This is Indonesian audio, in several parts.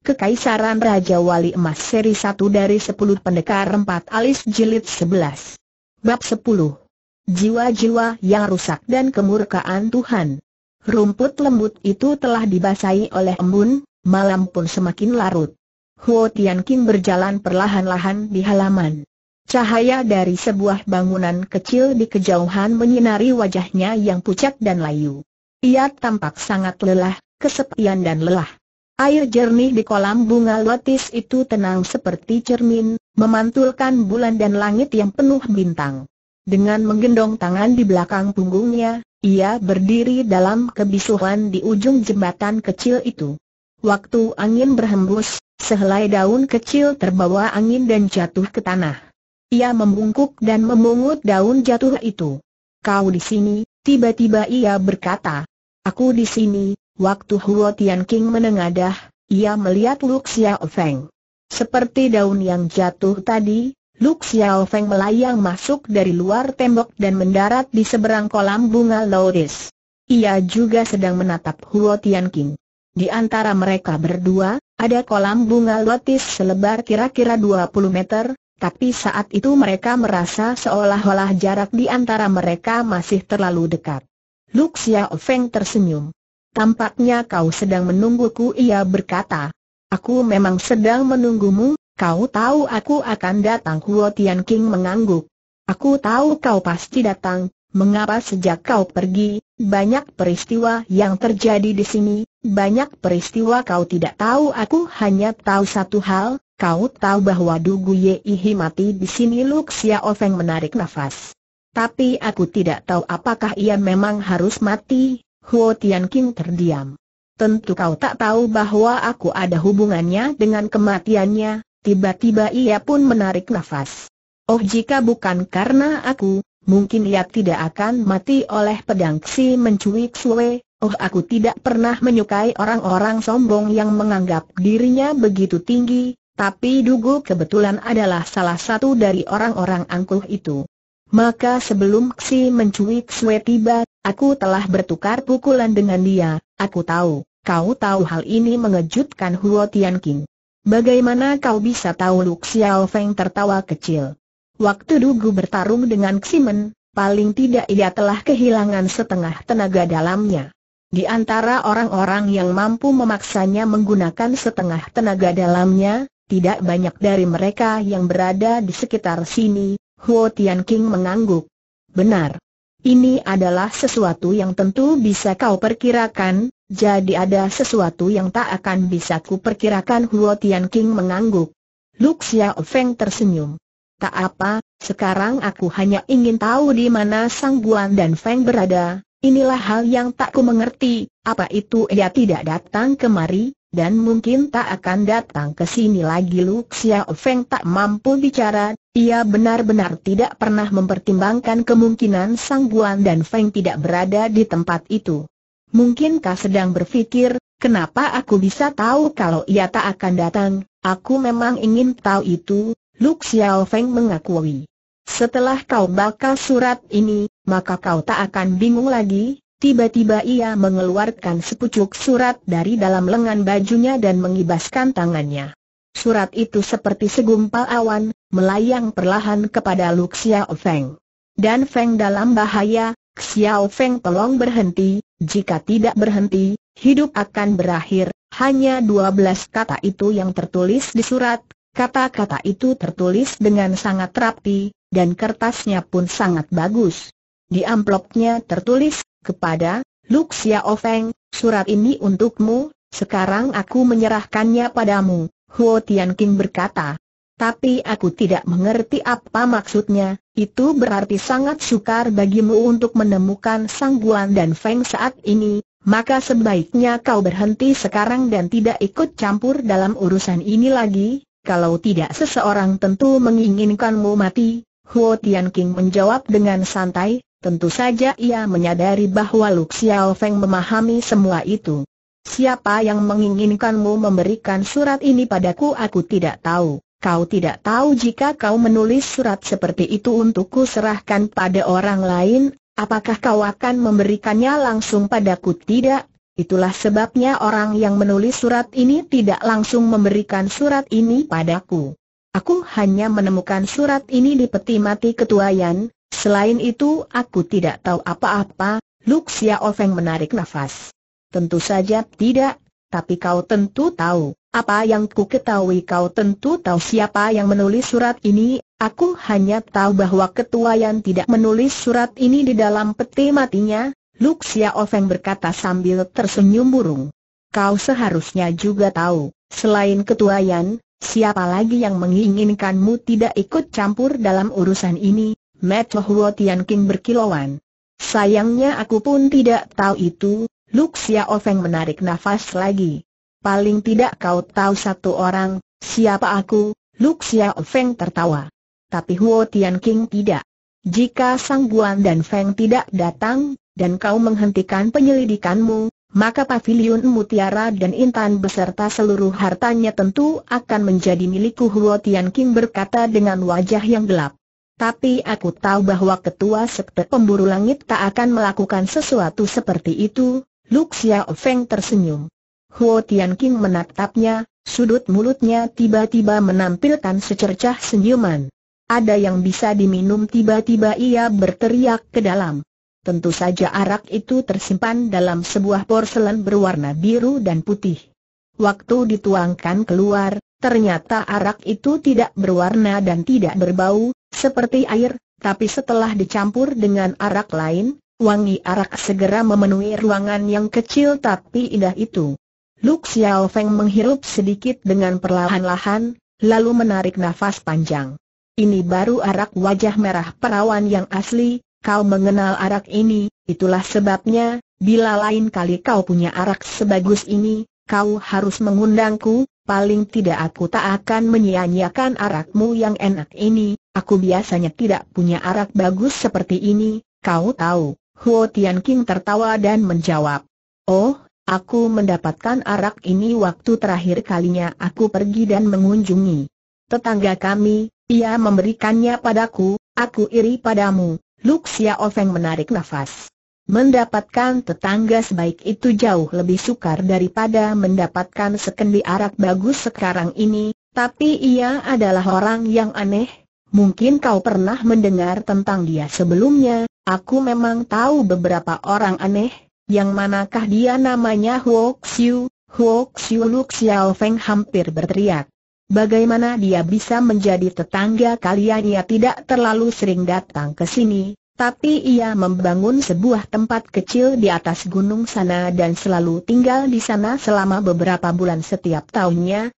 Kekaisaran Raja Wali Emas seri 1 dari 10 pendekar 4 alis jilid 11. Bab 10. Jiwa-jiwa yang rusak dan kemurkaan Tuhan. Rumput lembut itu telah dibasahi oleh embun, malam pun semakin larut. Huo Tian King berjalan perlahan-lahan di halaman. Cahaya dari sebuah bangunan kecil di kejauhan menyinari wajahnya yang pucat dan layu. Ia tampak sangat lelah, kesepian dan lelah. Air jernih di kolam bunga lotis itu tenang seperti cermin, memantulkan bulan dan langit yang penuh bintang. Dengan menggendong tangan di belakang punggungnya, ia berdiri dalam kebisuhan di ujung jembatan kecil itu. Waktu angin berhembus, sehelai daun kecil terbawa angin dan jatuh ke tanah. Ia membungkuk dan memungut daun jatuh itu. Kau di sini, tiba-tiba ia berkata. Aku di sini, Waktu Huo Tian King menengadah, ia melihat Lu Xiao Feng. Seperti daun yang jatuh tadi, Lu Xiao Feng melayang masuk dari luar tembok dan mendarat di seberang kolam bunga loris. Ia juga sedang menatap Huo Tian King. Di antara mereka berdua, ada kolam bunga lotis selebar kira-kira 20 meter, tapi saat itu mereka merasa seolah-olah jarak di antara mereka masih terlalu dekat. Lu Xiao Feng tersenyum tampaknya kau sedang menungguku ia berkata. Aku memang sedang menunggumu, kau tahu aku akan datang Huo Tian King mengangguk. Aku tahu kau pasti datang, mengapa sejak kau pergi, banyak peristiwa yang terjadi di sini, banyak peristiwa kau tidak tahu aku hanya tahu satu hal, kau tahu bahwa Dugu Yeihi mati di sini Luk Xiao Ofeng menarik nafas. Tapi aku tidak tahu apakah ia memang harus mati, Huo Tian King terdiam. Tentu kau tak tahu bahwa aku ada hubungannya dengan kematiannya, tiba-tiba ia pun menarik nafas. Oh jika bukan karena aku, mungkin ia tidak akan mati oleh pedang si mencuit Xue. oh aku tidak pernah menyukai orang-orang sombong yang menganggap dirinya begitu tinggi, tapi Dugu kebetulan adalah salah satu dari orang-orang angkuh itu. Maka sebelum Xi mencuit Sue tiba, Aku telah bertukar pukulan dengan dia, aku tahu, kau tahu hal ini mengejutkan Huo Tian King. Bagaimana kau bisa tahu Lu Xiao Feng tertawa kecil? Waktu Dugu bertarung dengan Ximen, paling tidak ia telah kehilangan setengah tenaga dalamnya. Di antara orang-orang yang mampu memaksanya menggunakan setengah tenaga dalamnya, tidak banyak dari mereka yang berada di sekitar sini, Huo Tian King mengangguk. Benar, ini adalah sesuatu yang tentu bisa kau perkirakan, jadi ada sesuatu yang tak akan bisa kuperkirakan Huo Tian King mengangguk. Luk Xiao Feng tersenyum. Tak apa, sekarang aku hanya ingin tahu di mana Sang Guan dan Feng berada, inilah hal yang tak ku mengerti, apa itu ia tidak datang kemari, dan mungkin tak akan datang ke sini lagi Luk Xiao Feng tak mampu bicara, ia benar-benar tidak pernah mempertimbangkan kemungkinan Sang Guan dan Feng tidak berada di tempat itu. Mungkinkah sedang berpikir, kenapa aku bisa tahu kalau ia tak akan datang, aku memang ingin tahu itu, Lu Xiao Feng mengakui. Setelah kau baca surat ini, maka kau tak akan bingung lagi, tiba-tiba ia mengeluarkan sepucuk surat dari dalam lengan bajunya dan mengibaskan tangannya. Surat itu seperti segumpal awan, melayang perlahan kepada Lu Xiao Feng. Dan Feng dalam bahaya, Xiao Feng tolong berhenti, jika tidak berhenti, hidup akan berakhir, hanya 12 kata itu yang tertulis di surat, kata-kata itu tertulis dengan sangat rapi, dan kertasnya pun sangat bagus. Di amplopnya tertulis, kepada, Lu Xiao Feng, surat ini untukmu, sekarang aku menyerahkannya padamu, Huo Tian King berkata tapi aku tidak mengerti apa maksudnya, itu berarti sangat sukar bagimu untuk menemukan sangguan dan feng saat ini, maka sebaiknya kau berhenti sekarang dan tidak ikut campur dalam urusan ini lagi, kalau tidak seseorang tentu menginginkanmu mati. Huo Tian menjawab dengan santai, tentu saja ia menyadari bahwa Lu Xiao Feng memahami semua itu. Siapa yang menginginkanmu memberikan surat ini padaku aku tidak tahu. Kau tidak tahu jika kau menulis surat seperti itu untukku serahkan pada orang lain, apakah kau akan memberikannya langsung padaku tidak? Itulah sebabnya orang yang menulis surat ini tidak langsung memberikan surat ini padaku. Aku hanya menemukan surat ini di peti mati ketuaian. selain itu aku tidak tahu apa-apa, Luxia Ofeng menarik nafas. Tentu saja tidak, tapi kau tentu tahu. Apa yang ku ketahui kau tentu tahu siapa yang menulis surat ini, aku hanya tahu bahwa ketua yang tidak menulis surat ini di dalam peti matinya, Luxia Ofeng berkata sambil tersenyum burung. Kau seharusnya juga tahu, selain ketua yang, siapa lagi yang menginginkanmu tidak ikut campur dalam urusan ini, Meto Huo Tian King berkilauan. Sayangnya aku pun tidak tahu itu, Luxia Ofeng menarik nafas lagi paling tidak kau tahu satu orang, siapa aku, Luk Xiao Feng tertawa. Tapi Huo Tian King tidak. Jika Sang Guan dan Feng tidak datang, dan kau menghentikan penyelidikanmu, maka pavilion mutiara dan intan beserta seluruh hartanya tentu akan menjadi milikku Huo Tian King berkata dengan wajah yang gelap. Tapi aku tahu bahwa ketua sekte pemburu langit tak akan melakukan sesuatu seperti itu, Luxia Feng tersenyum. Huo Tianqing menatapnya, sudut mulutnya tiba-tiba menampilkan secercah senyuman. Ada yang bisa diminum tiba-tiba ia berteriak ke dalam. Tentu saja arak itu tersimpan dalam sebuah porselen berwarna biru dan putih. Waktu dituangkan keluar, ternyata arak itu tidak berwarna dan tidak berbau, seperti air, tapi setelah dicampur dengan arak lain, wangi arak segera memenuhi ruangan yang kecil tapi indah itu. Luk Xiao Feng menghirup sedikit dengan perlahan-lahan, lalu menarik nafas panjang. Ini baru arak wajah merah perawan yang asli, kau mengenal arak ini, itulah sebabnya, bila lain kali kau punya arak sebagus ini, kau harus mengundangku, paling tidak aku tak akan menyia-nyiakan arakmu yang enak ini, aku biasanya tidak punya arak bagus seperti ini, kau tahu. Huo Tian King tertawa dan menjawab. Oh, Aku mendapatkan arak ini waktu terakhir kalinya aku pergi dan mengunjungi tetangga kami, ia memberikannya padaku, aku iri padamu, Luxia Ofeng menarik nafas. Mendapatkan tetangga sebaik itu jauh lebih sukar daripada mendapatkan sekendi arak bagus sekarang ini, tapi ia adalah orang yang aneh. Mungkin kau pernah mendengar tentang dia sebelumnya, aku memang tahu beberapa orang aneh, yang manakah dia namanya Huo Xiu, Huo Xiu Lu Xiao Feng hampir berteriak. Bagaimana dia bisa menjadi tetangga kalian ia tidak terlalu sering datang ke sini, tapi ia membangun sebuah tempat kecil di atas gunung sana dan selalu tinggal di sana selama beberapa bulan setiap tahunnya,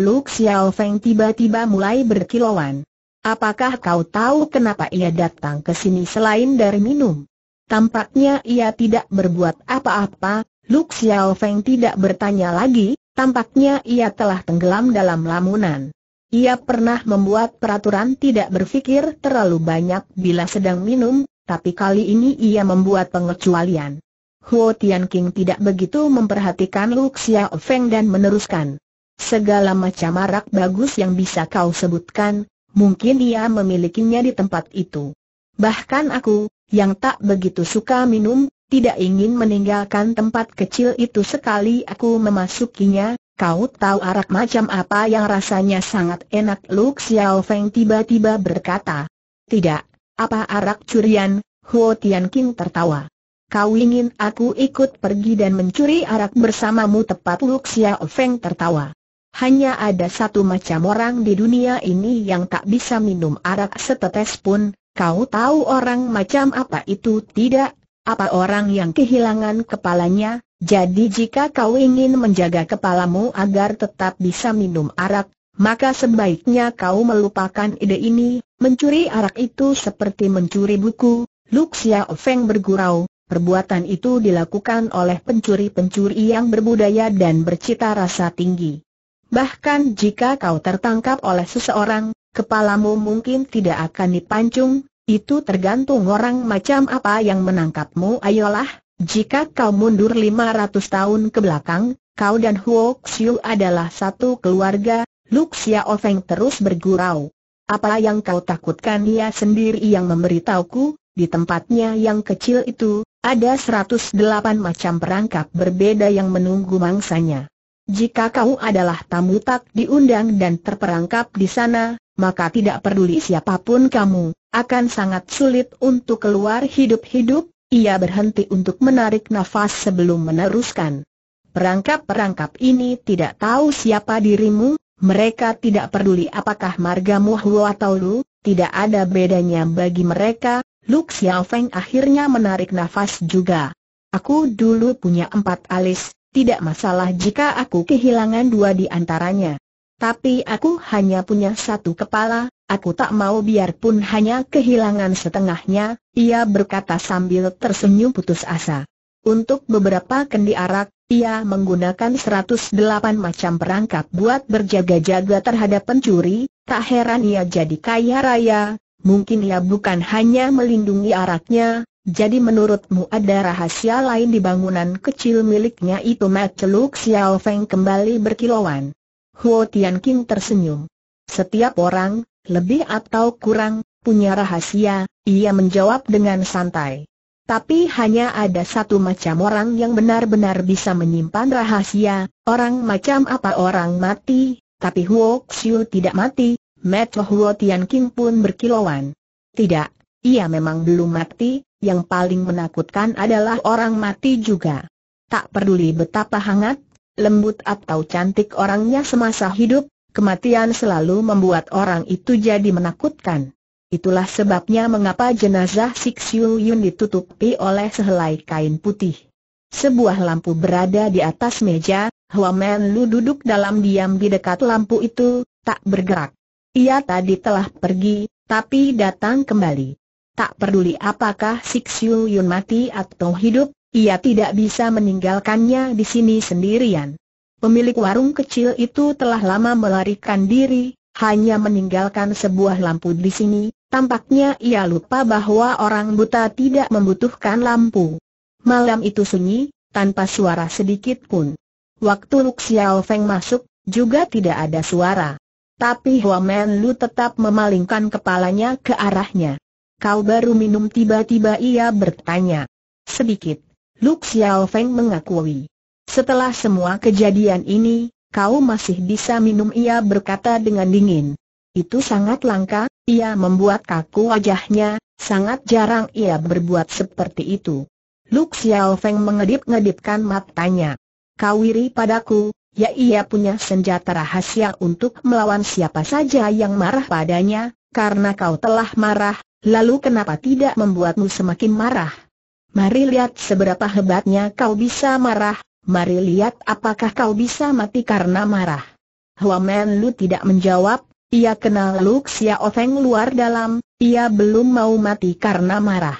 Lu Xiao Feng tiba-tiba mulai berkilauan. Apakah kau tahu kenapa ia datang ke sini selain dari minum? Tampaknya ia tidak berbuat apa-apa, Lu Xiao Feng tidak bertanya lagi, tampaknya ia telah tenggelam dalam lamunan. Ia pernah membuat peraturan tidak berpikir terlalu banyak bila sedang minum, tapi kali ini ia membuat pengecualian. Huo Tian King tidak begitu memperhatikan Lu Xiao Feng dan meneruskan. Segala macam arak bagus yang bisa kau sebutkan, mungkin ia memilikinya di tempat itu. Bahkan aku, yang tak begitu suka minum, tidak ingin meninggalkan tempat kecil itu sekali aku memasukinya, kau tahu arak macam apa yang rasanya sangat enak Lu Xiao Feng tiba-tiba berkata. Tidak, apa arak curian, Huo Tian King tertawa. Kau ingin aku ikut pergi dan mencuri arak bersamamu tepat Lu Xiao Feng tertawa. Hanya ada satu macam orang di dunia ini yang tak bisa minum arak setetes pun, Kau tahu orang macam apa itu tidak? Apa orang yang kehilangan kepalanya? Jadi jika kau ingin menjaga kepalamu agar tetap bisa minum arak, maka sebaiknya kau melupakan ide ini. Mencuri arak itu seperti mencuri buku. Luxia Feng bergurau, perbuatan itu dilakukan oleh pencuri-pencuri yang berbudaya dan bercita rasa tinggi. Bahkan jika kau tertangkap oleh seseorang, kepalamu mungkin tidak akan dipancung, itu tergantung orang macam apa yang menangkapmu ayolah, jika kau mundur 500 tahun ke belakang, kau dan Huo Xiu adalah satu keluarga, Luxia Ofeng terus bergurau. Apa yang kau takutkan ia sendiri yang memberitahuku, di tempatnya yang kecil itu, ada 108 macam perangkap berbeda yang menunggu mangsanya. Jika kau adalah tamu tak diundang dan terperangkap di sana, maka tidak peduli siapapun kamu, akan sangat sulit untuk keluar hidup-hidup, ia berhenti untuk menarik nafas sebelum meneruskan. Perangkap-perangkap ini tidak tahu siapa dirimu, mereka tidak peduli apakah margamu Hu atau Lu, tidak ada bedanya bagi mereka, Lu Xiaofeng akhirnya menarik nafas juga. Aku dulu punya empat alis, tidak masalah jika aku kehilangan dua di antaranya. Tapi aku hanya punya satu kepala, aku tak mau biarpun hanya kehilangan setengahnya, ia berkata sambil tersenyum putus asa. Untuk beberapa kendi arak, ia menggunakan 108 macam perangkap buat berjaga-jaga terhadap pencuri, tak heran ia jadi kaya raya, mungkin ia bukan hanya melindungi araknya, jadi menurutmu ada rahasia lain di bangunan kecil miliknya itu Maceluk Xiao Feng kembali berkilauan. Huo Tian King tersenyum. Setiap orang, lebih atau kurang, punya rahasia, ia menjawab dengan santai. Tapi hanya ada satu macam orang yang benar-benar bisa menyimpan rahasia, orang macam apa orang mati, tapi Huo Xiu tidak mati, Mat Huo Tian King pun berkilauan. Tidak, ia memang belum mati, yang paling menakutkan adalah orang mati juga. Tak peduli betapa hangat, lembut atau cantik orangnya semasa hidup, kematian selalu membuat orang itu jadi menakutkan. Itulah sebabnya mengapa jenazah Sik Siu Yun ditutupi oleh sehelai kain putih. Sebuah lampu berada di atas meja, Huamen Lu duduk dalam diam di dekat lampu itu, tak bergerak. Ia tadi telah pergi, tapi datang kembali. Tak peduli apakah Sixiu Yun mati atau hidup, ia tidak bisa meninggalkannya di sini sendirian. Pemilik warung kecil itu telah lama melarikan diri, hanya meninggalkan sebuah lampu di sini, tampaknya ia lupa bahwa orang buta tidak membutuhkan lampu. Malam itu sunyi, tanpa suara sedikit pun. Waktu Lu Xiao Feng masuk, juga tidak ada suara. Tapi Hua Lu tetap memalingkan kepalanya ke arahnya. Kau baru minum tiba-tiba ia bertanya. Sedikit. Luk Xiao Feng mengakui. Setelah semua kejadian ini, kau masih bisa minum ia berkata dengan dingin. Itu sangat langka, ia membuat kaku wajahnya, sangat jarang ia berbuat seperti itu. Luk Xiao Feng mengedip-ngedipkan matanya. Kau iri padaku, ya ia punya senjata rahasia untuk melawan siapa saja yang marah padanya, karena kau telah marah, lalu kenapa tidak membuatmu semakin marah? Mari lihat seberapa hebatnya kau bisa marah, mari lihat apakah kau bisa mati karena marah. Huamen Lu tidak menjawab, ia kenal Lu Xiao Ofeng luar dalam, ia belum mau mati karena marah.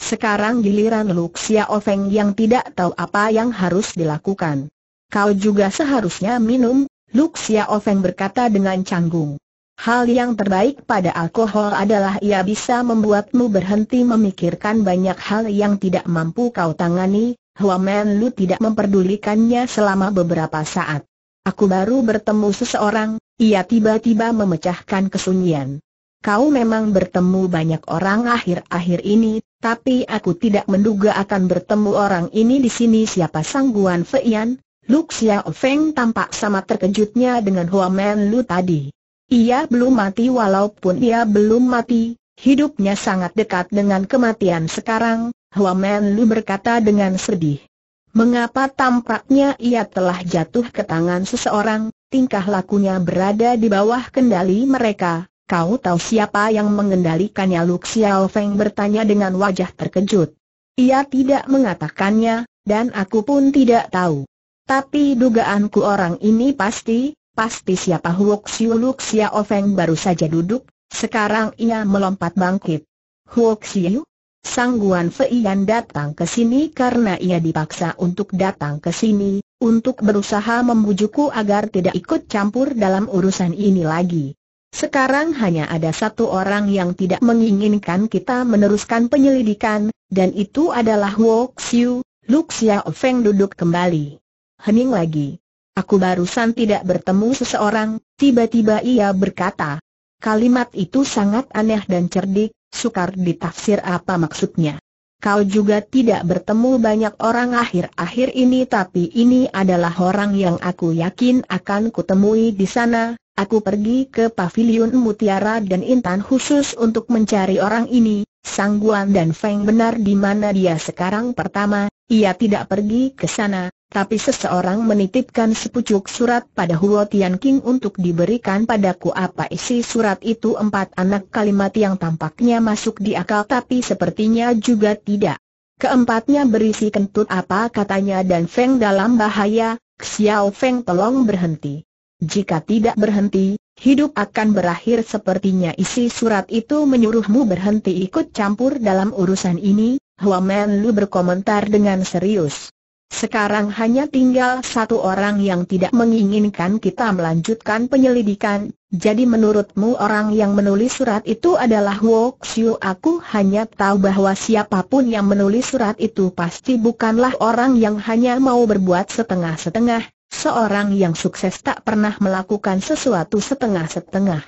Sekarang giliran Lu Xiao Ofeng yang tidak tahu apa yang harus dilakukan. Kau juga seharusnya minum, Lu Xiao Ofeng berkata dengan canggung. Hal yang terbaik pada alkohol adalah ia bisa membuatmu berhenti memikirkan banyak hal yang tidak mampu kau tangani, Men Lu tidak memperdulikannya selama beberapa saat. Aku baru bertemu seseorang, ia tiba-tiba memecahkan kesunyian. Kau memang bertemu banyak orang akhir-akhir ini, tapi aku tidak menduga akan bertemu orang ini di sini siapa sangguan Feian, Lu Xiao Feng tampak sama terkejutnya dengan Men Lu tadi. Ia belum mati walaupun ia belum mati, hidupnya sangat dekat dengan kematian sekarang, Men Lu berkata dengan sedih. Mengapa tampaknya ia telah jatuh ke tangan seseorang, tingkah lakunya berada di bawah kendali mereka, kau tahu siapa yang mengendalikannya Lu Xiao Feng bertanya dengan wajah terkejut. Ia tidak mengatakannya, dan aku pun tidak tahu. Tapi dugaanku orang ini pasti, Pasti siapa Huok Siu Luk Sia Ofeng baru saja duduk, sekarang ia melompat bangkit. Huok Siu? Sang Guan Fei yang datang ke sini karena ia dipaksa untuk datang ke sini, untuk berusaha membujukku agar tidak ikut campur dalam urusan ini lagi. Sekarang hanya ada satu orang yang tidak menginginkan kita meneruskan penyelidikan, dan itu adalah Huo Xiu, Luxia Feng duduk kembali. Hening lagi. Aku barusan tidak bertemu seseorang, tiba-tiba ia berkata. Kalimat itu sangat aneh dan cerdik, sukar ditafsir apa maksudnya. Kau juga tidak bertemu banyak orang akhir-akhir ini tapi ini adalah orang yang aku yakin akan kutemui di sana. Aku pergi ke pavilion Mutiara dan Intan khusus untuk mencari orang ini. Sangguan dan Feng benar di mana dia sekarang pertama, ia tidak pergi ke sana, tapi seseorang menitipkan sepucuk surat pada Huo Tian King untuk diberikan padaku apa isi surat itu empat anak kalimat yang tampaknya masuk di akal tapi sepertinya juga tidak. Keempatnya berisi kentut apa katanya dan Feng dalam bahaya, Xiao Feng tolong berhenti. Jika tidak berhenti, hidup akan berakhir sepertinya isi surat itu menyuruhmu berhenti ikut campur dalam urusan ini, Huo Men Lu berkomentar dengan serius. Sekarang hanya tinggal satu orang yang tidak menginginkan kita melanjutkan penyelidikan, jadi menurutmu orang yang menulis surat itu adalah Wok Xiu Aku hanya tahu bahwa siapapun yang menulis surat itu pasti bukanlah orang yang hanya mau berbuat setengah-setengah, seorang yang sukses tak pernah melakukan sesuatu setengah-setengah.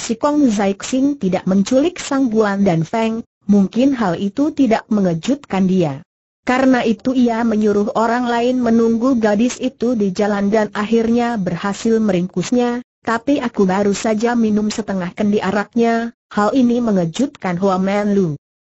Si Kong Zaixing tidak menculik Sang Guan dan Feng, mungkin hal itu tidak mengejutkan dia. Karena itu ia menyuruh orang lain menunggu gadis itu di jalan dan akhirnya berhasil meringkusnya, tapi aku baru saja minum setengah kendi araknya, hal ini mengejutkan Hua Men Lu.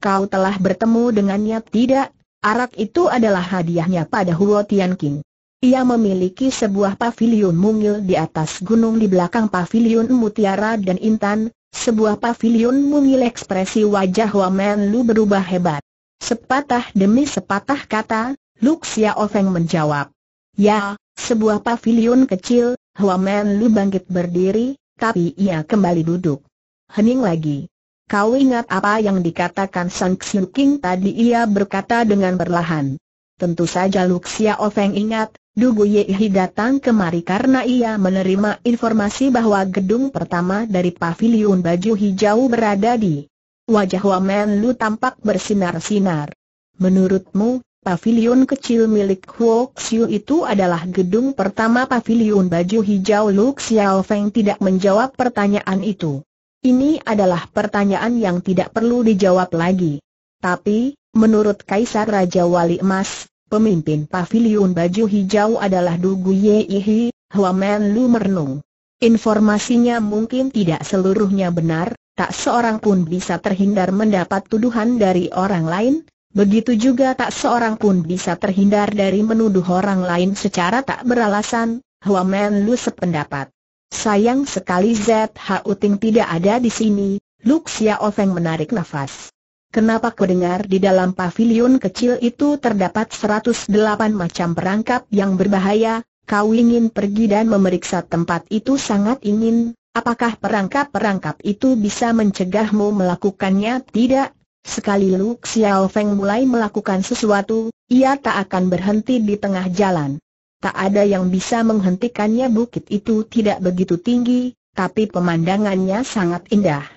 Kau telah bertemu dengannya tidak? Arak itu adalah hadiahnya pada Huo Tian King. Ia memiliki sebuah pavilion mungil di atas gunung di belakang pavilion Mutiara dan Intan, sebuah pavilion mungil ekspresi wajah Hua Men Lu berubah hebat. Sepatah demi sepatah kata, Luk Xiao menjawab. Ya, sebuah pavilion kecil, Men Lu bangkit berdiri, tapi ia kembali duduk. Hening lagi. Kau ingat apa yang dikatakan Sang Xiu King tadi ia berkata dengan perlahan. Tentu saja Luk Xiao ingat, Dugu Yehi datang kemari karena ia menerima informasi bahwa gedung pertama dari pavilion baju hijau berada di Wajah Wamen Lu tampak bersinar-sinar. Menurutmu, pavilion kecil milik Huo Xiu itu adalah gedung pertama pavilion baju hijau Lu Xiao Feng tidak menjawab pertanyaan itu. Ini adalah pertanyaan yang tidak perlu dijawab lagi. Tapi, menurut Kaisar Raja Wali Emas, pemimpin pavilion baju hijau adalah Du Guyehi, Men Lu merenung. Informasinya mungkin tidak seluruhnya benar, tak seorang pun bisa terhindar mendapat tuduhan dari orang lain, begitu juga tak seorang pun bisa terhindar dari menuduh orang lain secara tak beralasan, Hua Men Lu sependapat. Sayang sekali ZHU Ting tidak ada di sini, Luxia Xiao Feng menarik nafas. Kenapa kudengar di dalam pavilion kecil itu terdapat 108 macam perangkap yang berbahaya, kau ingin pergi dan memeriksa tempat itu sangat ingin, Apakah perangkap-perangkap itu bisa mencegahmu melakukannya? Tidak. Sekali Lu Xiao Feng mulai melakukan sesuatu, ia tak akan berhenti di tengah jalan. Tak ada yang bisa menghentikannya bukit itu tidak begitu tinggi, tapi pemandangannya sangat indah.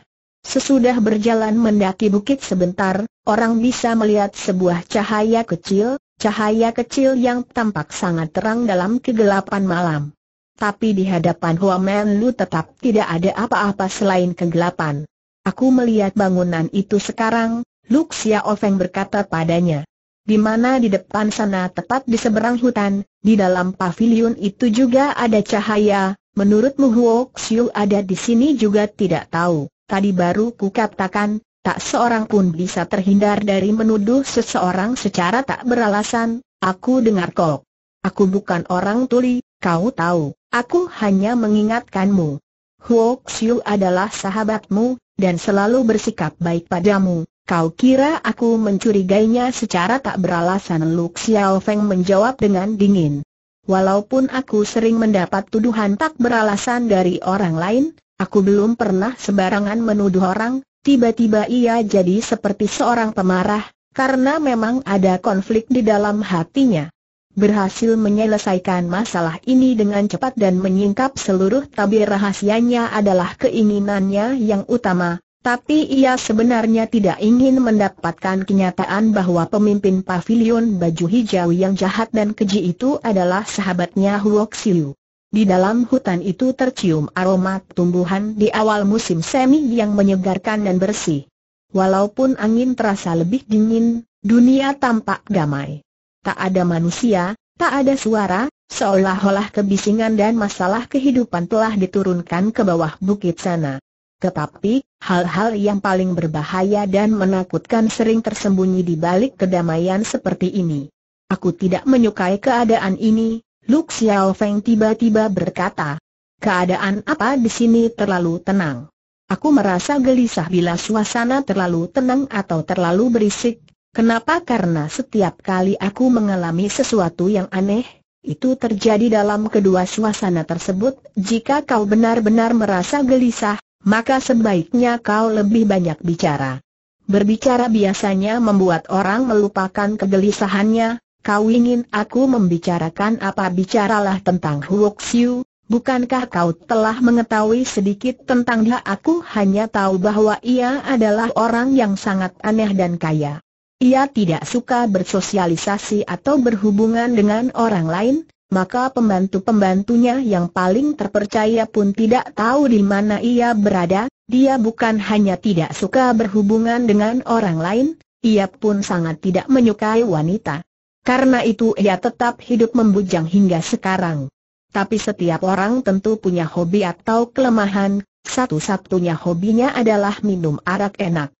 Sesudah berjalan mendaki bukit sebentar, orang bisa melihat sebuah cahaya kecil, cahaya kecil yang tampak sangat terang dalam kegelapan malam tapi di hadapan Men Lu tetap tidak ada apa-apa selain kegelapan. Aku melihat bangunan itu sekarang, Lu Xia Ofeng berkata padanya. Di mana di depan sana tepat di seberang hutan, di dalam pavilion itu juga ada cahaya, menurutmu Huo Xiu ada di sini juga tidak tahu. Tadi baru ku katakan, tak seorang pun bisa terhindar dari menuduh seseorang secara tak beralasan, aku dengar kok. Aku bukan orang tuli, kau tahu. Aku hanya mengingatkanmu. Huo Xiu adalah sahabatmu, dan selalu bersikap baik padamu. Kau kira aku mencurigainya secara tak beralasan Lu Xiao Feng menjawab dengan dingin. Walaupun aku sering mendapat tuduhan tak beralasan dari orang lain, aku belum pernah sebarangan menuduh orang, tiba-tiba ia jadi seperti seorang pemarah, karena memang ada konflik di dalam hatinya berhasil menyelesaikan masalah ini dengan cepat dan menyingkap seluruh tabir rahasianya adalah keinginannya yang utama, tapi ia sebenarnya tidak ingin mendapatkan kenyataan bahwa pemimpin pavilion baju hijau yang jahat dan keji itu adalah sahabatnya Huok Siu. Di dalam hutan itu tercium aroma tumbuhan di awal musim semi yang menyegarkan dan bersih. Walaupun angin terasa lebih dingin, dunia tampak damai. Tak ada manusia, tak ada suara, seolah-olah kebisingan dan masalah kehidupan telah diturunkan ke bawah bukit sana. Tetapi, hal-hal yang paling berbahaya dan menakutkan sering tersembunyi di balik kedamaian seperti ini. Aku tidak menyukai keadaan ini, Lu Xiao Feng tiba-tiba berkata. Keadaan apa di sini terlalu tenang? Aku merasa gelisah bila suasana terlalu tenang atau terlalu berisik, Kenapa? Karena setiap kali aku mengalami sesuatu yang aneh, itu terjadi dalam kedua suasana tersebut. Jika kau benar-benar merasa gelisah, maka sebaiknya kau lebih banyak bicara. Berbicara biasanya membuat orang melupakan kegelisahannya. Kau ingin aku membicarakan apa? Bicaralah tentang Huoxiu, Bukankah kau telah mengetahui sedikit tentang dia? Aku hanya tahu bahwa ia adalah orang yang sangat aneh dan kaya ia tidak suka bersosialisasi atau berhubungan dengan orang lain, maka pembantu-pembantunya yang paling terpercaya pun tidak tahu di mana ia berada, dia bukan hanya tidak suka berhubungan dengan orang lain, ia pun sangat tidak menyukai wanita. Karena itu ia tetap hidup membujang hingga sekarang. Tapi setiap orang tentu punya hobi atau kelemahan, satu-satunya hobinya adalah minum arak enak.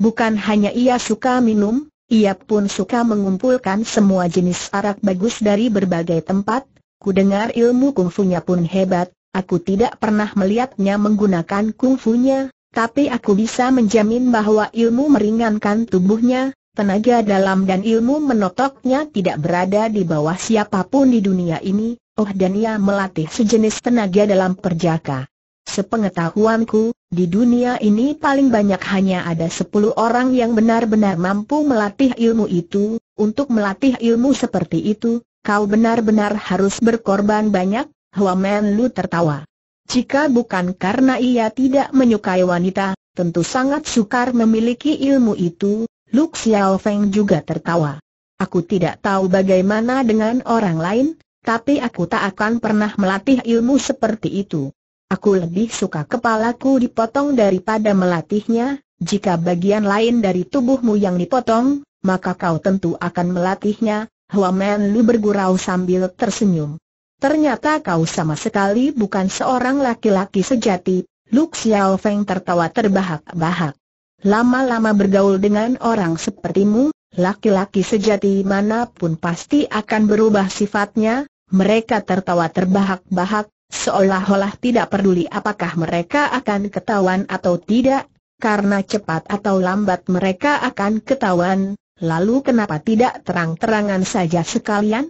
Bukan hanya ia suka minum, ia pun suka mengumpulkan semua jenis arak bagus dari berbagai tempat. Ku dengar ilmu kungfunya pun hebat, aku tidak pernah melihatnya menggunakan kungfunya, tapi aku bisa menjamin bahwa ilmu meringankan tubuhnya, tenaga dalam dan ilmu menotoknya tidak berada di bawah siapapun di dunia ini. Oh dan ia melatih sejenis tenaga dalam perjaka. Sepengetahuanku, di dunia ini paling banyak hanya ada sepuluh orang yang benar-benar mampu melatih ilmu itu, untuk melatih ilmu seperti itu, kau benar-benar harus berkorban banyak, Hua Men Lu tertawa. Jika bukan karena ia tidak menyukai wanita, tentu sangat sukar memiliki ilmu itu, Lu Xiao Feng juga tertawa. Aku tidak tahu bagaimana dengan orang lain, tapi aku tak akan pernah melatih ilmu seperti itu. Aku lebih suka kepalaku dipotong daripada melatihnya, jika bagian lain dari tubuhmu yang dipotong, maka kau tentu akan melatihnya, Men Lu bergurau sambil tersenyum. Ternyata kau sama sekali bukan seorang laki-laki sejati, Lu Xiao Feng tertawa terbahak-bahak. Lama-lama bergaul dengan orang sepertimu, laki-laki sejati manapun pasti akan berubah sifatnya, mereka tertawa terbahak-bahak, Seolah-olah tidak peduli apakah mereka akan ketahuan atau tidak, karena cepat atau lambat mereka akan ketahuan, lalu kenapa tidak terang-terangan saja sekalian?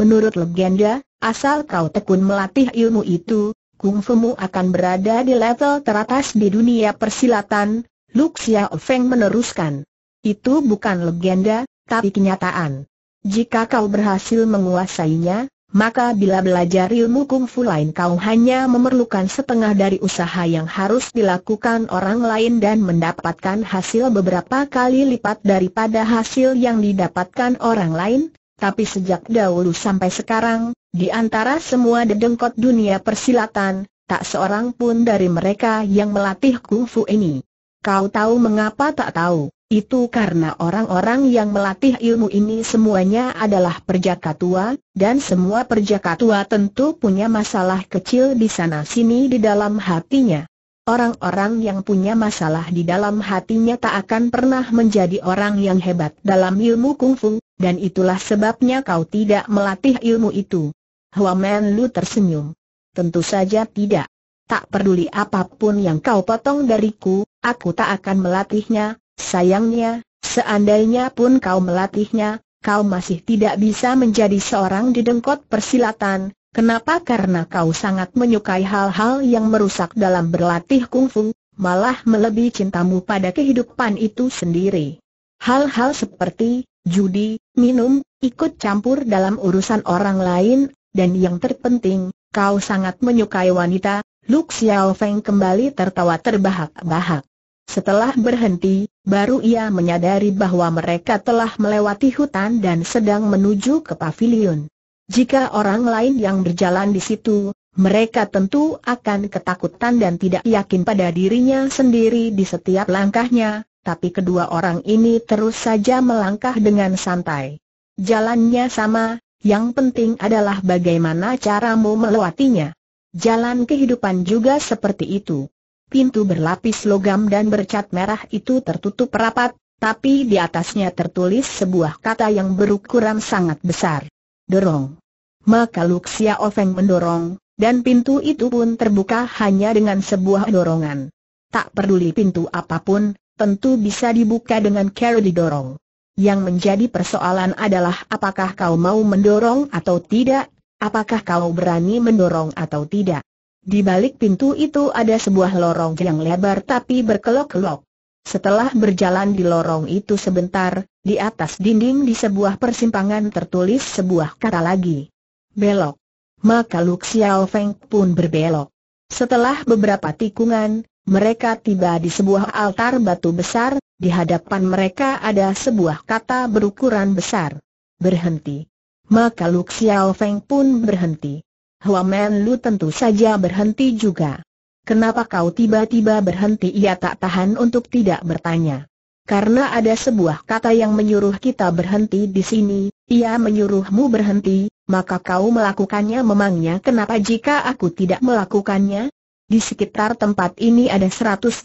Menurut legenda, asal kau tekun melatih ilmu itu, kungfumu akan berada di level teratas di dunia persilatan, Luxia Feng meneruskan. Itu bukan legenda, tapi kenyataan. Jika kau berhasil menguasainya, maka bila belajar ilmu kungfu lain kau hanya memerlukan setengah dari usaha yang harus dilakukan orang lain dan mendapatkan hasil beberapa kali lipat daripada hasil yang didapatkan orang lain, tapi sejak dahulu sampai sekarang, di antara semua dedengkot dunia persilatan, tak seorang pun dari mereka yang melatih kungfu ini. Kau tahu mengapa tak tahu? Itu karena orang-orang yang melatih ilmu ini semuanya adalah perjaka tua, dan semua perjaka tua tentu punya masalah kecil di sana-sini di dalam hatinya. Orang-orang yang punya masalah di dalam hatinya tak akan pernah menjadi orang yang hebat dalam ilmu kungfu, dan itulah sebabnya kau tidak melatih ilmu itu. Hua Men Lu tersenyum. Tentu saja tidak. Tak peduli apapun yang kau potong dariku, aku tak akan melatihnya, Sayangnya, seandainya pun kau melatihnya, kau masih tidak bisa menjadi seorang didengkot persilatan. Kenapa? Karena kau sangat menyukai hal-hal yang merusak dalam berlatih kungfu, malah melebihi cintamu pada kehidupan itu sendiri. Hal-hal seperti judi, minum, ikut campur dalam urusan orang lain, dan yang terpenting, kau sangat menyukai wanita. Lu Xiao Feng kembali tertawa terbahak-bahak. Setelah berhenti, baru ia menyadari bahwa mereka telah melewati hutan dan sedang menuju ke pavilion. Jika orang lain yang berjalan di situ, mereka tentu akan ketakutan dan tidak yakin pada dirinya sendiri di setiap langkahnya, tapi kedua orang ini terus saja melangkah dengan santai. Jalannya sama, yang penting adalah bagaimana caramu melewatinya. Jalan kehidupan juga seperti itu. Pintu berlapis logam dan bercat merah itu tertutup rapat, tapi di atasnya tertulis sebuah kata yang berukuran sangat besar. Dorong. Maka Luxia Ofeng mendorong, dan pintu itu pun terbuka hanya dengan sebuah dorongan. Tak peduli pintu apapun, tentu bisa dibuka dengan cara didorong. Yang menjadi persoalan adalah apakah kau mau mendorong atau tidak, apakah kau berani mendorong atau tidak. Di balik pintu itu ada sebuah lorong yang lebar tapi berkelok-kelok. Setelah berjalan di lorong itu sebentar, di atas dinding di sebuah persimpangan tertulis sebuah kata lagi. Belok. Maka Lu Xiao Feng pun berbelok. Setelah beberapa tikungan, mereka tiba di sebuah altar batu besar, di hadapan mereka ada sebuah kata berukuran besar. Berhenti. Maka Lu Xiao Feng pun berhenti. Huamen Lu tentu saja berhenti juga. Kenapa kau tiba-tiba berhenti ia tak tahan untuk tidak bertanya. Karena ada sebuah kata yang menyuruh kita berhenti di sini, ia menyuruhmu berhenti, maka kau melakukannya memangnya kenapa jika aku tidak melakukannya? Di sekitar tempat ini ada 108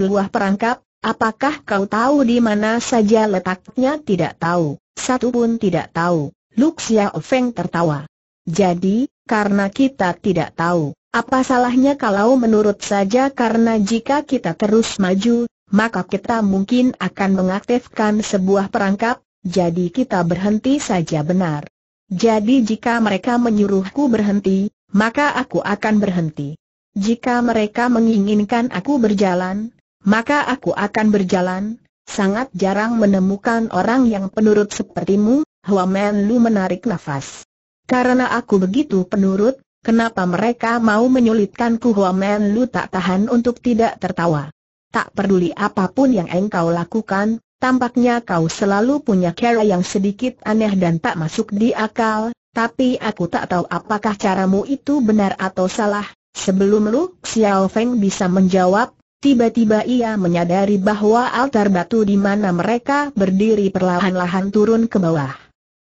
buah perangkap, apakah kau tahu di mana saja letaknya tidak tahu, satu pun tidak tahu, Luxia Feng tertawa. Jadi, karena kita tidak tahu. Apa salahnya kalau menurut saja karena jika kita terus maju, maka kita mungkin akan mengaktifkan sebuah perangkap, jadi kita berhenti saja benar. Jadi jika mereka menyuruhku berhenti, maka aku akan berhenti. Jika mereka menginginkan aku berjalan, maka aku akan berjalan. Sangat jarang menemukan orang yang penurut sepertimu, Hua Men Lu menarik nafas. Karena aku begitu penurut, kenapa mereka mau menyulitkanku Hua Men Lu tak tahan untuk tidak tertawa. Tak peduli apapun yang engkau lakukan, tampaknya kau selalu punya cara yang sedikit aneh dan tak masuk di akal, tapi aku tak tahu apakah caramu itu benar atau salah. Sebelum Lu Xiao Feng bisa menjawab, Tiba-tiba ia menyadari bahwa altar batu di mana mereka berdiri perlahan-lahan turun ke bawah.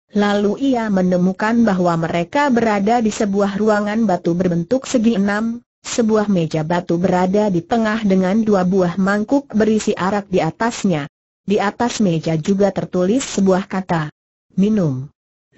Lalu ia menemukan bahwa mereka berada di sebuah ruangan batu berbentuk segi enam, sebuah meja batu berada di tengah dengan dua buah mangkuk berisi arak di atasnya. Di atas meja juga tertulis sebuah kata, minum.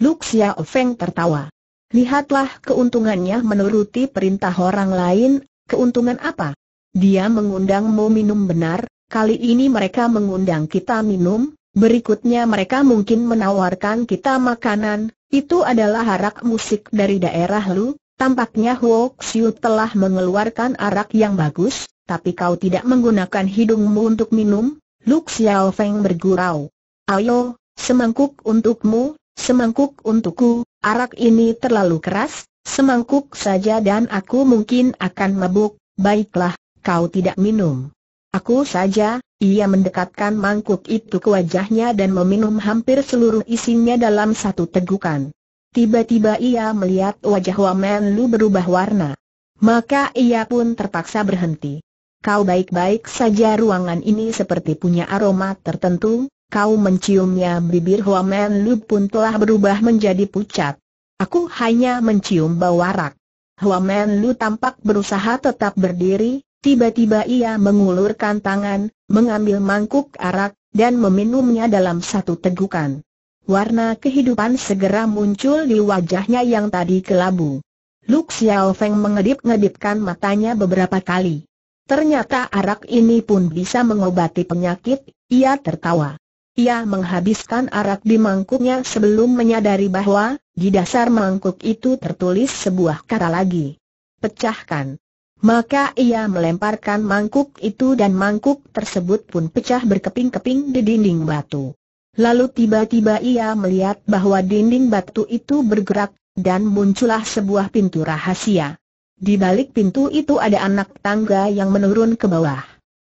Luxia Ofeng tertawa. Lihatlah keuntungannya menuruti perintah orang lain, keuntungan apa? Dia mengundangmu minum benar, kali ini mereka mengundang kita minum, Berikutnya mereka mungkin menawarkan kita makanan, itu adalah arak musik dari daerah Lu, tampaknya Huo Xiu telah mengeluarkan arak yang bagus, tapi kau tidak menggunakan hidungmu untuk minum, Lu Xiao Feng bergurau. Ayo, semangkuk untukmu, semangkuk untukku, arak ini terlalu keras, semangkuk saja dan aku mungkin akan mabuk, baiklah, kau tidak minum. Aku saja, ia mendekatkan mangkuk itu ke wajahnya dan meminum hampir seluruh isinya dalam satu tegukan. Tiba-tiba ia melihat wajah Wamen Lu berubah warna. Maka ia pun terpaksa berhenti. Kau baik-baik saja ruangan ini seperti punya aroma tertentu, kau menciumnya bibir Wamen Lu pun telah berubah menjadi pucat. Aku hanya mencium bau arak. Wamen Lu tampak berusaha tetap berdiri, Tiba-tiba ia mengulurkan tangan, mengambil mangkuk arak, dan meminumnya dalam satu tegukan. Warna kehidupan segera muncul di wajahnya yang tadi kelabu. Luk Xiao Feng mengedip-ngedipkan matanya beberapa kali. Ternyata arak ini pun bisa mengobati penyakit, ia tertawa. Ia menghabiskan arak di mangkuknya sebelum menyadari bahwa, di dasar mangkuk itu tertulis sebuah kata lagi. Pecahkan. Maka ia melemparkan mangkuk itu dan mangkuk tersebut pun pecah berkeping-keping di dinding batu. Lalu tiba-tiba ia melihat bahwa dinding batu itu bergerak, dan muncullah sebuah pintu rahasia. Di balik pintu itu ada anak tangga yang menurun ke bawah.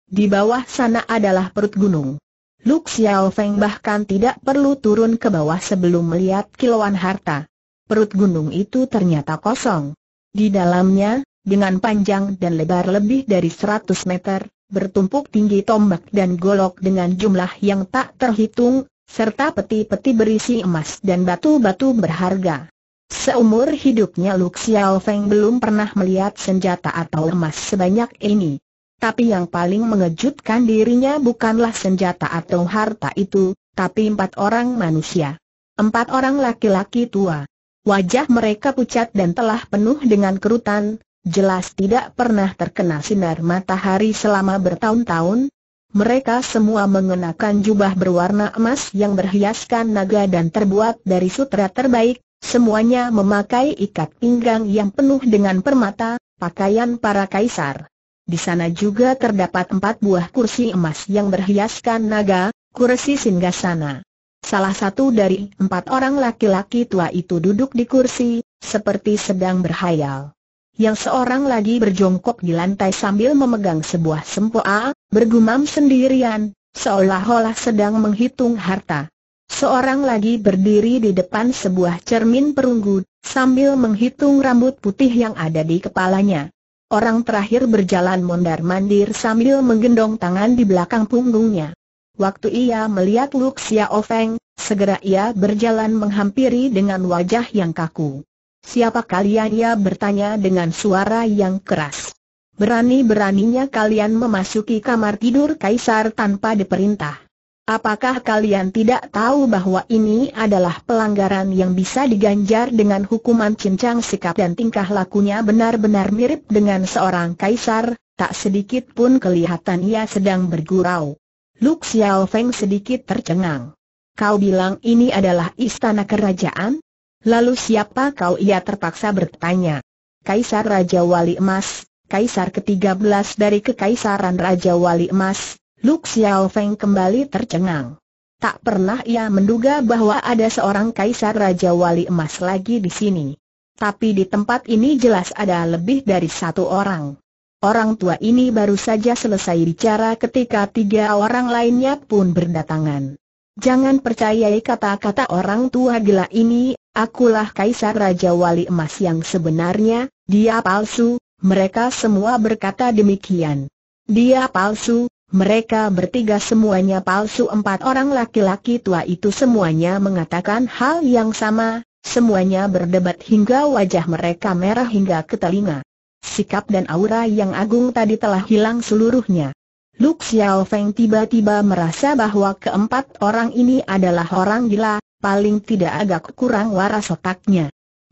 Di bawah sana adalah perut gunung. Luk Xiao Feng bahkan tidak perlu turun ke bawah sebelum melihat kiloan harta. Perut gunung itu ternyata kosong. Di dalamnya, dengan panjang dan lebar lebih dari 100 meter, bertumpuk tinggi tombak dan golok dengan jumlah yang tak terhitung, serta peti-peti berisi emas dan batu-batu berharga. Seumur hidupnya Lu Xiao Feng belum pernah melihat senjata atau emas sebanyak ini. Tapi yang paling mengejutkan dirinya bukanlah senjata atau harta itu, tapi empat orang manusia. Empat orang laki-laki tua. Wajah mereka pucat dan telah penuh dengan kerutan, jelas tidak pernah terkena sinar matahari selama bertahun-tahun. Mereka semua mengenakan jubah berwarna emas yang berhiaskan naga dan terbuat dari sutra terbaik, semuanya memakai ikat pinggang yang penuh dengan permata, pakaian para kaisar. Di sana juga terdapat empat buah kursi emas yang berhiaskan naga, kursi singgasana. Salah satu dari empat orang laki-laki tua itu duduk di kursi, seperti sedang berhayal yang seorang lagi berjongkok di lantai sambil memegang sebuah sempoa, bergumam sendirian, seolah-olah sedang menghitung harta. Seorang lagi berdiri di depan sebuah cermin perunggu, sambil menghitung rambut putih yang ada di kepalanya. Orang terakhir berjalan mondar-mandir sambil menggendong tangan di belakang punggungnya. Waktu ia melihat Luxia Ofeng, segera ia berjalan menghampiri dengan wajah yang kaku. Siapa kalian ia bertanya dengan suara yang keras. Berani-beraninya kalian memasuki kamar tidur kaisar tanpa diperintah. Apakah kalian tidak tahu bahwa ini adalah pelanggaran yang bisa diganjar dengan hukuman cincang sikap dan tingkah lakunya benar-benar mirip dengan seorang kaisar, tak sedikit pun kelihatan ia sedang bergurau. Lu Xiao Feng sedikit tercengang. Kau bilang ini adalah istana kerajaan? Lalu siapa kau ia terpaksa bertanya. Kaisar Raja Wali Emas, Kaisar ke-13 dari Kekaisaran Raja Wali Emas, Lu Xiao Feng kembali tercengang. Tak pernah ia menduga bahwa ada seorang Kaisar Raja Wali Emas lagi di sini. Tapi di tempat ini jelas ada lebih dari satu orang. Orang tua ini baru saja selesai bicara ketika tiga orang lainnya pun berdatangan. Jangan percayai kata-kata orang tua gila ini, Akulah Kaisar Raja Wali Emas yang sebenarnya, dia palsu, mereka semua berkata demikian. Dia palsu, mereka bertiga semuanya palsu empat orang laki-laki tua itu semuanya mengatakan hal yang sama, semuanya berdebat hingga wajah mereka merah hingga ke telinga. Sikap dan aura yang agung tadi telah hilang seluruhnya. Luxiao Xiao Feng tiba-tiba merasa bahwa keempat orang ini adalah orang gila, paling tidak agak kurang waras otaknya.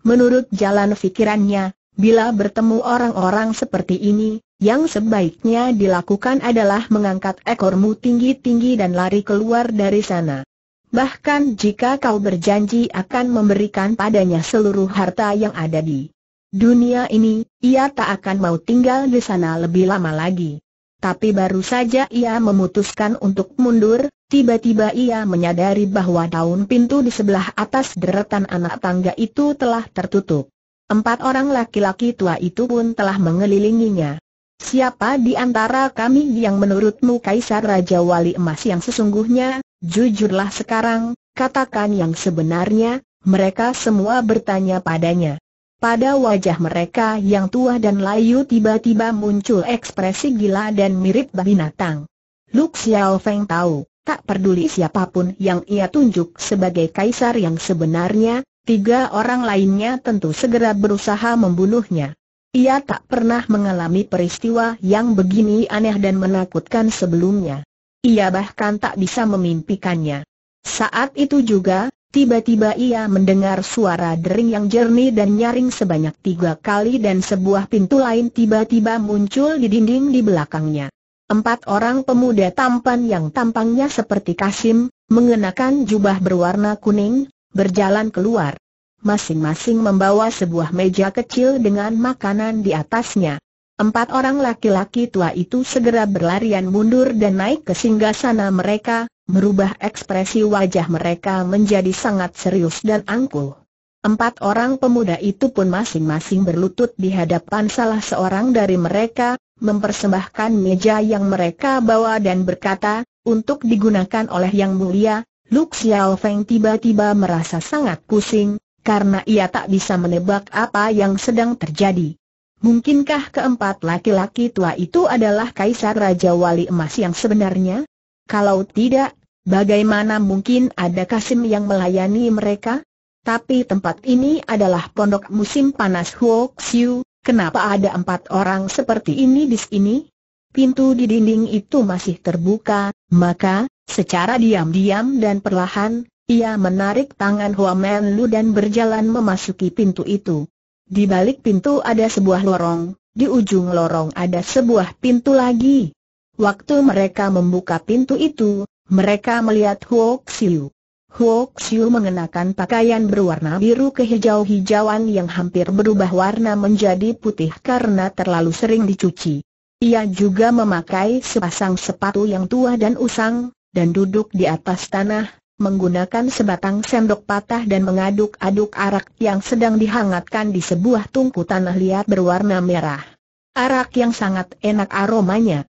Menurut jalan fikirannya, bila bertemu orang-orang seperti ini, yang sebaiknya dilakukan adalah mengangkat ekormu tinggi-tinggi dan lari keluar dari sana. Bahkan jika kau berjanji akan memberikan padanya seluruh harta yang ada di dunia ini, ia tak akan mau tinggal di sana lebih lama lagi tapi baru saja ia memutuskan untuk mundur, tiba-tiba ia menyadari bahwa daun pintu di sebelah atas deretan anak tangga itu telah tertutup. Empat orang laki-laki tua itu pun telah mengelilinginya. Siapa di antara kami yang menurutmu Kaisar Raja Wali Emas yang sesungguhnya? Jujurlah sekarang, katakan yang sebenarnya, mereka semua bertanya padanya. Pada wajah mereka yang tua dan layu tiba-tiba muncul ekspresi gila dan mirip binatang. Lu Xiao Feng tahu, tak peduli siapapun yang ia tunjuk sebagai kaisar yang sebenarnya, tiga orang lainnya tentu segera berusaha membunuhnya. Ia tak pernah mengalami peristiwa yang begini aneh dan menakutkan sebelumnya. Ia bahkan tak bisa memimpikannya. Saat itu juga, Tiba-tiba ia mendengar suara dering yang jernih dan nyaring sebanyak tiga kali dan sebuah pintu lain tiba-tiba muncul di dinding di belakangnya. Empat orang pemuda tampan yang tampangnya seperti Kasim, mengenakan jubah berwarna kuning, berjalan keluar. Masing-masing membawa sebuah meja kecil dengan makanan di atasnya. Empat orang laki-laki tua itu segera berlarian mundur dan naik ke singgah sana mereka, merubah ekspresi wajah mereka menjadi sangat serius dan angkuh. Empat orang pemuda itu pun masing-masing berlutut di hadapan salah seorang dari mereka, mempersembahkan meja yang mereka bawa dan berkata, untuk digunakan oleh Yang Mulia, Lu Xiao Feng tiba-tiba merasa sangat pusing, karena ia tak bisa menebak apa yang sedang terjadi. Mungkinkah keempat laki-laki tua itu adalah Kaisar Raja Wali Emas yang sebenarnya? Kalau tidak, bagaimana mungkin ada Kasim yang melayani mereka? Tapi tempat ini adalah pondok musim panas Huoxiu, kenapa ada empat orang seperti ini di sini? Pintu di dinding itu masih terbuka, maka, secara diam-diam dan perlahan, ia menarik tangan Huamen Lu dan berjalan memasuki pintu itu. Di balik pintu ada sebuah lorong, di ujung lorong ada sebuah pintu lagi. Waktu mereka membuka pintu itu, mereka melihat Huo Xiu. Huo Xiu mengenakan pakaian berwarna biru kehijau-hijauan yang hampir berubah warna menjadi putih karena terlalu sering dicuci. Ia juga memakai sepasang sepatu yang tua dan usang, dan duduk di atas tanah, menggunakan sebatang sendok patah dan mengaduk-aduk arak yang sedang dihangatkan di sebuah tungku tanah liat berwarna merah. Arak yang sangat enak aromanya.